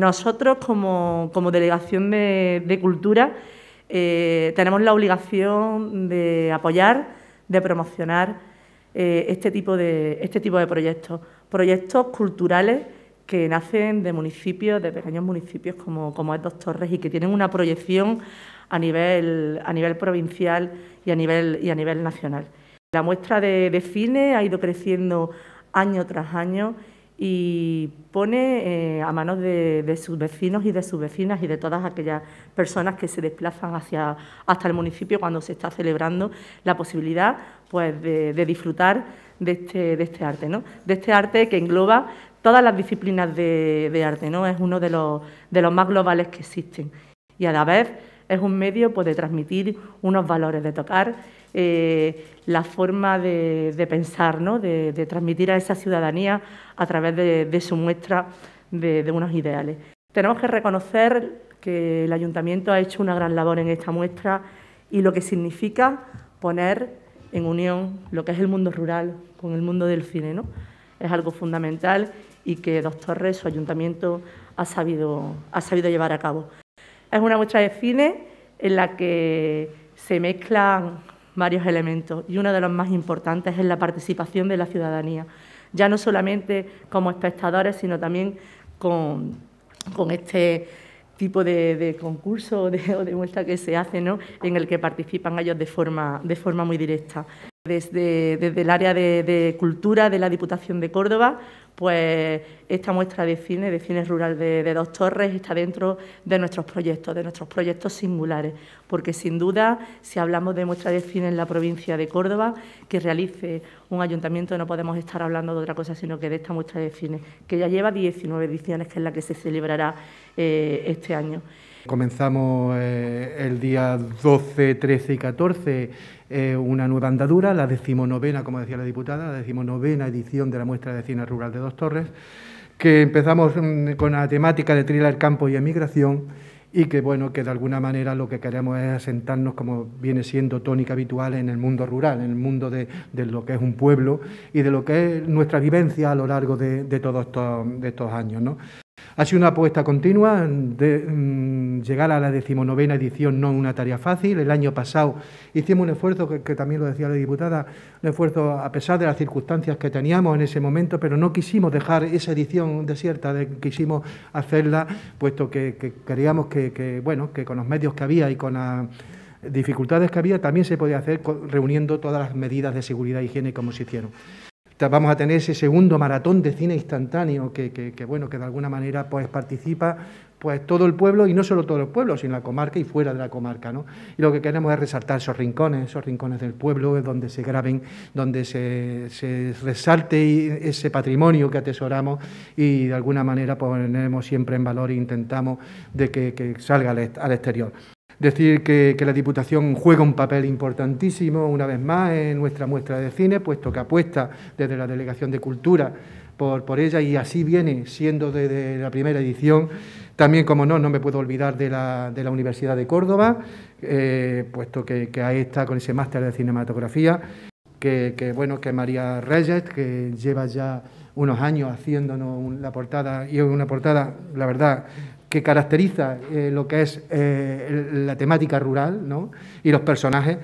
nosotros como, Delegación de, Cultura eh, tenemos la obligación de apoyar, de promocionar eh, este, este, tipo de, proyectos, proyectos culturales que nacen de municipios, de pequeños municipios como, es Dos Torres y que tienen una proyección a nivel, provincial y a nivel, nacional. La muestra de, de cine ha ido creciendo año tras año y pone eh, a manos de, sus vecinos y de sus vecinas y de todas aquellas personas que se desplazan hacia, hasta el municipio cuando se está celebrando la posibilidad pues, de, disfrutar de este, este arte, de este arte que engloba todas las disciplinas de, arte, ¿no? es uno de los, de los más globales que existen y a la vez es un medio pues, de transmitir unos valores, de tocar eh, la forma de, pensar, ¿no? de, transmitir a esa ciudadanía a través de, su muestra de, unos ideales. Tenemos que reconocer que el ayuntamiento ha hecho una gran labor en esta muestra y lo que significa poner en unión lo que es el mundo rural con el mundo del cine. ¿no? Es algo fundamental y que Doctor Torres, su ayuntamiento, ha sabido, ha sabido llevar a cabo. Es una muestra de cine en la que se mezclan varios elementos y uno de los más importantes es la participación de la ciudadanía, ya no solamente como espectadores, sino también con, este tipo de, concurso o de, muestra que se hace, en el que participan ellos de forma, muy directa. Desde, el área de cultura de la Diputación de Córdoba pues esta muestra de cine, de cine rural de, Dos Torres, está dentro de nuestros proyectos, de nuestros proyectos singulares, porque sin duda, si hablamos de muestra de cine en la provincia de Córdoba, que realice un ayuntamiento, no podemos estar hablando de otra cosa, sino que de esta muestra de cine, que ya lleva 19 ediciones, que es la que se celebrará eh, este año. Comenzamos eh, el día 12, 13 y 14 eh, una nueva andadura, la decimonovena, como decía la diputada, la decimonovena edición de la muestra de cine rural de Dos Torres, que empezamos mm, con la temática de del campo y emigración y que, bueno, que de alguna manera lo que queremos es asentarnos, como viene siendo tónica habitual, en el mundo rural, en el mundo de, lo que es un pueblo y de lo que es nuestra vivencia a lo largo de, todos estos, años. Ha sido una apuesta continua, de, mm, llegar a la decimonovena edición no una tarea fácil. El año pasado hicimos un esfuerzo, que, también lo decía la diputada, un esfuerzo a pesar de las circunstancias que teníamos en ese momento, pero no quisimos dejar esa edición desierta, de, quisimos hacerla, puesto que, queríamos que, bueno, que con los medios que había y con las dificultades que había, también se podía hacer reuniendo todas las medidas de seguridad e higiene como se hicieron vamos a tener ese segundo maratón de cine instantáneo que, bueno, que de alguna manera pues, participa pues, todo el pueblo, y no solo todo el pueblo, sino la comarca y fuera de la comarca. ¿no? Y lo que queremos es resaltar esos rincones, esos rincones del pueblo, donde se graben, donde se, resalte ese patrimonio que atesoramos y de alguna manera ponemos siempre en valor e intentamos de que salga al exterior. Decir que, la Diputación juega un papel importantísimo, una vez más, en nuestra muestra de cine, puesto que apuesta desde la Delegación de Cultura por, por, ella y así viene siendo desde la primera edición. También, como no, no me puedo olvidar de la, de la Universidad de Córdoba, eh, puesto que, ahí está con ese máster de cinematografía, que, bueno, que María Reyes, que lleva ya unos años haciéndonos la portada, y una portada, la verdad, que caracteriza eh, lo que es eh, la temática rural y los personajes.